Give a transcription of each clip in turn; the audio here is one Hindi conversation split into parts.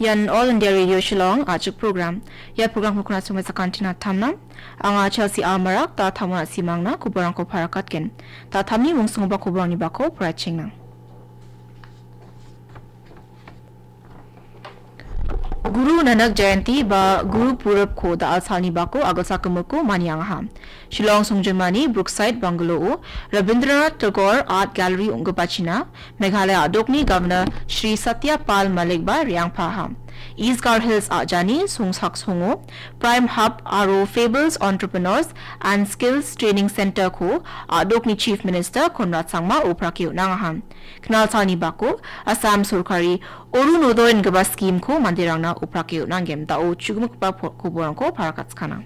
yan all in dairy yoshilong achuk program ya program hukuna sume sa kantina tamna anga chelsea amarak ta thamwa simangna kuborang ko parakatken ta thami mungsung ba kuborang ni bako prachingna गुरु नानक जयंती बा गुरु पूरब को दा सालनी बाको अगसा को मानियांग हाम शिलोंग सोंगजमानी ब्रुकसाइड बंगलो ओ रविंद्रनाथ टैगोर आर्ट गैलरी उंगपाचिना मेघालय आदोकनी गवर्नर श्री सत्यपाल मलिक बा रियांगफा हाम Isgar Hills Ajani, Sungsak Songo, Prime Hub RO Fables Entrepreneurs and Skills Training Center ko Adokni Chief Minister Konrad Sangma oprakio nangaham. Knal Tani Bako, Assam Surkari Orunodoy Ngaba Scheme ko mandirangna oprakio nangem dao chugumukpa kuburanko parakatskana.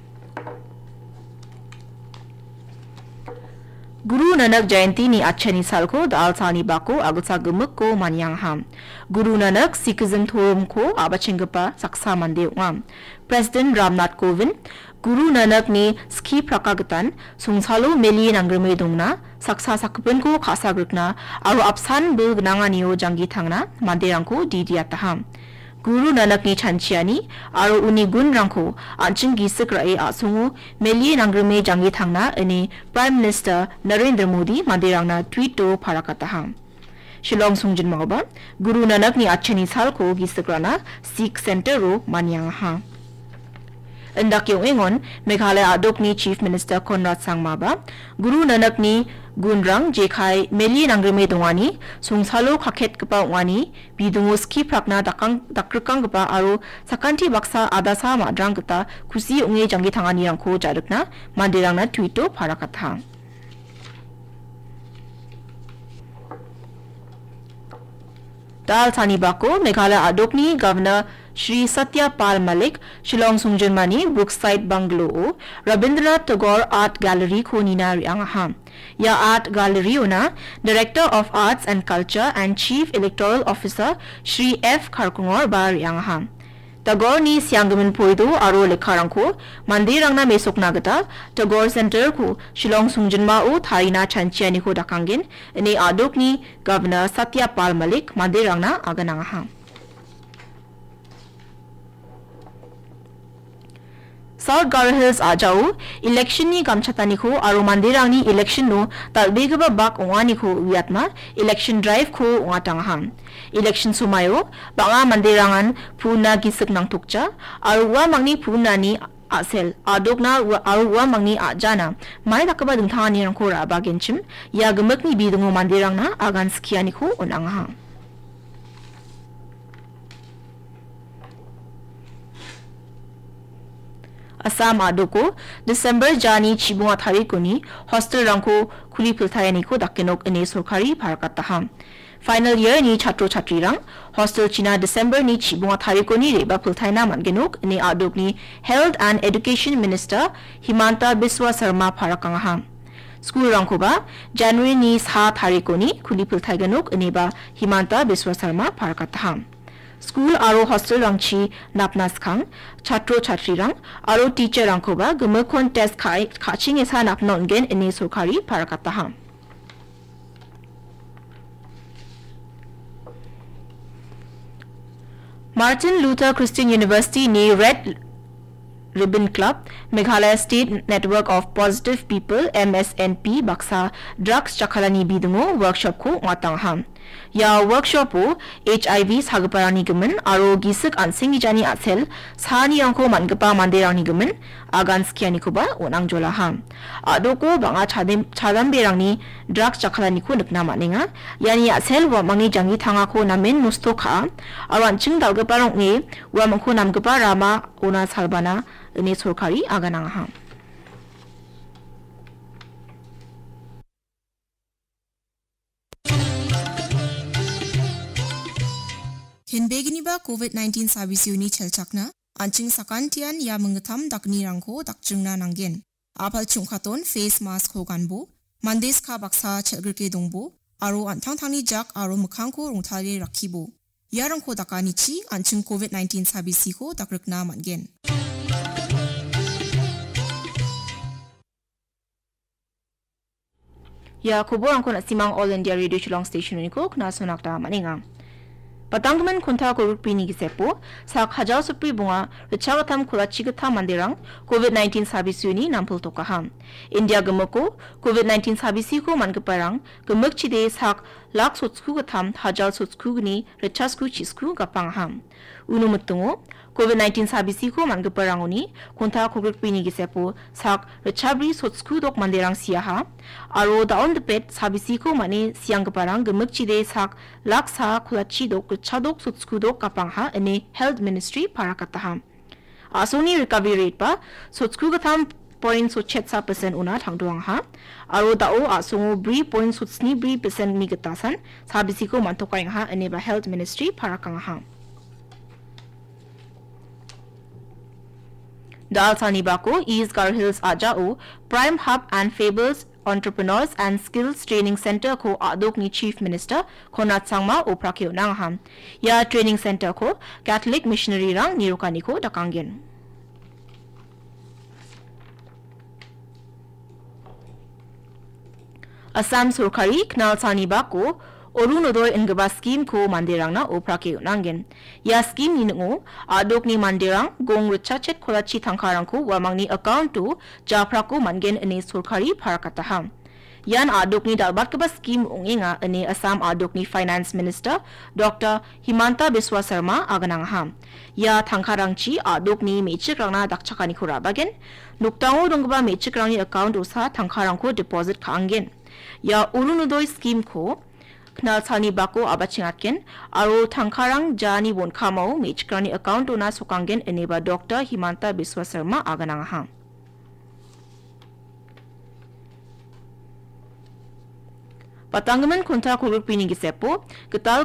Guru Nanak Jayanti ni achani salko dal sani bako agutsa gemuk ko manyang ham. Guru Nanak Sikhism thorum ko abachengpa saksa mande ngam. President Ramnath Kovind Guru Nanak ne ski prakagatan sungsalo meli nangrme dongna saksa sakpen ko khasa grukna aru apsan bul gnanganiyo jangi thangna manderang ko didiataham. गुरु नानक नि छानी और उन्नी गुण रंगो आंचिन की सिक्रे आसूंगो मेलिये नंग्रमे जांगे थाना इन प्राइम मिनिस्टर नरेंद्र मोदी मादे रंगना ट्वीट फाराकता शिलोंग सूंगजिन माओबा गुरु नानक नि अच्छनी साल को गीसग्राना सिख सेंटर रो मानियांग हा Indak yung ingon, Meghalaya adop ni Chief Minister Konrad Sangmaba, Guru Nanak ni Gunrang jekai meli nangrime dongani, sungsalo kaket kapa wani, bidungus ki prakna dakang dakrikang kapa aro sakanti baksa adasa madrang kata kusi unge jangi tangani rangko jarukna mandirangna twito parakatha. Dal Tani Bako, Meghalaya adopni Governor Shri Satyapal Malik Shillong Brookside bungalow Rabindranath Tagore art gallery को नीना रियांगहाम या आर्ट गैलरी ओना director of arts and culture and chief electoral officer Shri F Kharkongor बार रियांगहाम टगोर नि सियांगमिन पोइदो आरो लेखारंखो को मंदिर रंगना मेसोक नागता टगोर सेंटर को शिलोंग सुंजनमा ओ थारीना छानचियानी को डकांगिन ने आदोक ने गवर्नर सत्यापाल मलिक मंदिर रंगना आगनांगा साउथ गार हिल्स आजाऊ इलेक्शन गामछतानीखो और मंदिरांगनी इलेक्शन नो तलबेगब बाग ओंखो वियतमा इलेक्शन ड्राइव खो ओंटांग हम इलेक्शन सुमायो बांगा मंदिरांगन फूना गिसक नांगथुकचा और वा मंगनी फूनानी आसेल आदोकना और वा मंगनी आजाना माय दकबा दुंथानी रंखोरा बागेंचिम या गमकनी बिदुंगो मंदिरांगना आगान सखियानीखो ओनांगहा आसाम आदोको दिसेम्बर जानि चिबुङा थारिखोनि हस्टेल रांखौ खुलि फिलथायानिखौ दाकेनक एने सरखारि भारका ताहाम फाइनल इयरनि छात्र छात्रिरां हस्टेल चिना दिसेम्बरनि चिबुङा थारिखोनि रेबा फिलथायना मानगेनक एने आदोकनि health and education minister Himanta Biswa Sarma भारकाङाहाम स्कुल रांखौबा जानुवारिनि सा थारिखोनि खुलि फिलथायगेनक एनेबा हिमान्ता बिस्वा शर्मा भारका ताहाम स्कूल आरो हस्टेल रंगची नापनास खांग छात्र छात्री रंग आरो टीचर रंगखौ बा गोमोखन टेस्ट खाय खाचिंग एसा नापना उनगेन सरकारी फाराकाता हां मार्टिन लूथर क्रिस्टियन यूनिवर्सिटी ने red ribbon club Meghalaya state network of positive people MSNP बक्सा ड्रग्स बीदमो वर्कशॉप को मातंग हां Ya workshop o HIV sagparani gumen aro gisuk ansing jani asel sani angko mangpa mande rani gumen agan skiani kuba onang jola ham ado ko banga chadem chadam berangni drug chakhala niku nukna manenga yani asel wa mangi jangi thanga ko namen musto kha awan ching dalga parong ni wa mangko namgpa rama ona salbana ne sorkari aganang ham Kinbeginiba COVID-19 service uni chelchakna, anching sakantian ya mengetam dakni rangko dakjungna nanggen. Apal chungkaton face mask hoganbo, mandes ka baksa chelgerke dongbo, aro antangtangni jak aro mukhangko rungtale rakibo. Ya rangko dakanichi anching COVID-19 service ko dakrekna mangen. Ya, kubur angkau nak simang All India Radio Chulang Station ni ko, kena sunak dah maningang. 바탕그맨 콘타 고룩 비니기 세포 사카자 수피 봉아 르차가탐 코라 치그타 만데랑 COVID-19 사비스유니 남풀 토카함 인디아 그먹고 COVID-19 사비시고 만급바랑 그먹 치데 삭락 소츠쿠가 탐 하자 소츠쿠니 르차스쿠 치스쿠 가팡함 उनुमत दङ कोविड नाइन्टिन साबिसिखौ मानगोपा रांनि खन्था खग्रेपिनि गेसेपु साग रिचाब्रि सत्सुखु दक मान्देरां सियाहा आरो दाउन दपेट साबिसिखौ माने सियांगोपा रां गोमोकचिदे साग लाख साहा खुलाचि दक रिचा दक सत्सुखु दक कापांहा एने हेल्थ मिनिस्ट्रि फाराकाताहा आसनि रिकाभरि रेट बा सत्सुखु गोथाम पॉइंट सुचेत्सा पर्सेंट उना थांदुआ हा आरो दाओ आसुङो ब्री पॉइंट सुचनि ब्री पर्सेंट मिगतासन साबिसिको मान्थोकाइ हा एनेबा हेल्थ मिनिस्ट्री फाराकाङा हा Daltanibako, East Gar Hills Ajao, Prime Hub and Fables Entrepreneurs and Skills Training Center को आदोक नि Chief Minister खोनात सांगमा ओप्रा के उनांग हम यह ट्रेनिंग सेंटर को कैथोलिक मिशनरी रंग निरोकानी को डकांगेन असम सरकारी खनाल सानिबा को अरुणोदय इनगबा स्कीम को मंदिरंगना ओफ्राके नांगेन या स्कीम निनो आदोकनी मंदिरंग गोंग रुचा छेत खोलाची थंखारंगको वामंगनी अकाउंट टू जाफ्राको मंगेन ने सरकारी फारकाता हा यान आदोकनी दबाकबा स्कीम ओंगेंगा अने असम आदोकनी finance minister doctor Himanta Biswa Sarma आगनांग हा या थंखारंगची आदोकनी मेचिकरंगना दक्षकानी खुरा बगेन नुक्ताओ रंगबा मेचिकरंगनी अकाउंट ओसा थंखारंगको डिपॉजिट खांगेन या अरुणोदय स्कीम को फनल सालनी बाको आबाचिंग आकेन आरो थंखारंग जानी बोनखामाउ मेचक्रानी अकाउंट ओना सोकांगेन एनेबा डॉक्टर हिमांता बिस्व शर्मा आगनांगा हा पतंगमन खुंथा कोविड पिनिंग सेपो गताल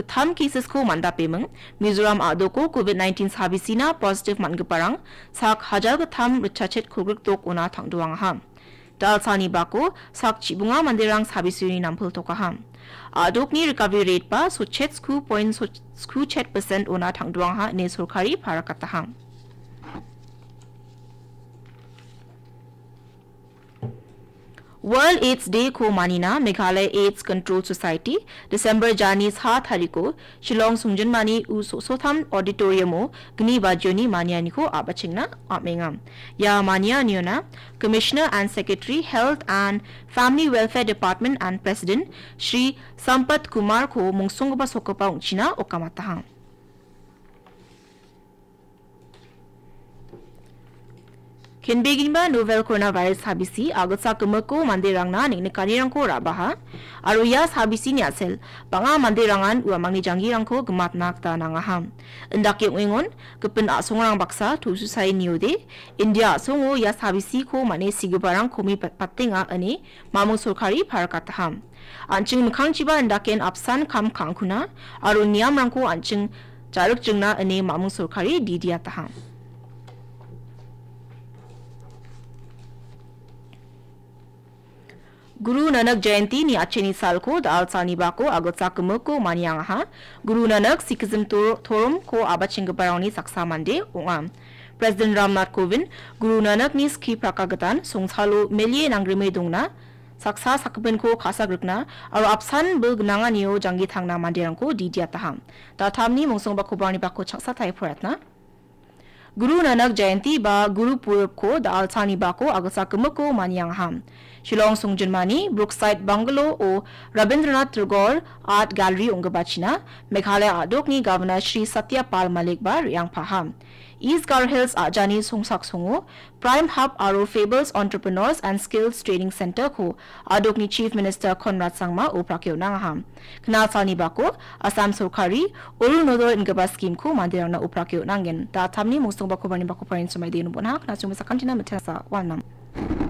कथाम केसेस को मंदा पेमंग मिजोरम आदो को कोविड 19 साबिसिना पॉजिटिव मानगे साख हजार कथाम रिचाचेट खुग्रक तोक उना थंगडुवांग हा dalsani bako sakchi bunga mandirang sabisuni nampul adok ni recovery rate pa suchet sku point suchet percent ona thangduang ha ne surkari parakataham. World AIDS day को मानना मेघालय एड्स कंट्रोल सोसाइटी दिसंबर जानी सात को शिलोंग सुंजनमानी उ सोथाम ऑडिटोरियमो गनी बाज्योनी मानियानिको आबचिंगना आमेंगम या नियोना commissioner and secretary health and family welfare department and president Shri Sampath Kumar को मुंगसोंगबा सोकपा उंचिना ओकामाताहां Kinbegimba novel coronavirus habisi agot sa kumako mandirangna ning nikanirangko rabaha yas habisi niasel panga rangan ua mangni janggirangko gemat ta nangaham endaki uingon kepen rang baksa tu susai niode india asongo yas habisi ko mane sigubarang komi patenga ani mamung sorkari ham anching mkangchiba endaken apsan kam kangkuna aru niamrangko anching jaruk ane ani mamung sorkari ham Guru Nanak गुरु नानक जयंती नि अचेनी सालको दाल सानिबाको अगोचाकमको मानियांहा गुरु नानक सिखिज्म थोरमको आबाचिंग बराउनी सक्सा मान्दे उङाम Presiden Ramnath Kovind Guru Nanak ni skhi prakagatan songsalo melie nangrime dongna saksa sakben ko khasa grukna aro apsan bul gnanga niyo jangi thangna mandirang ko didia taham ta thamni mongsong ba khobani ba ko chaksa thai गुरु नानक जयंती बा गुरु पूर्व को दालसानी बा को अगसा कम को मानियांग हम शिलोंग सुंगजुनमानी ब्रुकसाइड बंगलो ओ रविंद्रनाथ त्रिगौर आर्ट गैलरी उंगबाचिना मेघालय आदोकनी गवर्नर श्री सत्यपाल मलिक बा रियांग फाहम ईस्ट गारहिल्स आजानी सोसाक सोंगो प्राइम हब आरो fables entrepreneurs and skills training centre को आदोकनी चीफ मिनिस्टर खनराज संगमा उप्राक्यो नाहाम खनाल बाको असम सरकारी ओरु नोदो इनगबा स्कीम को मादिरना उप्राक्यो नांगेन ता मोसंग बाको बानी बाको परिन समय देनु बना खनाचो मसा कंटिना मथेसा वानम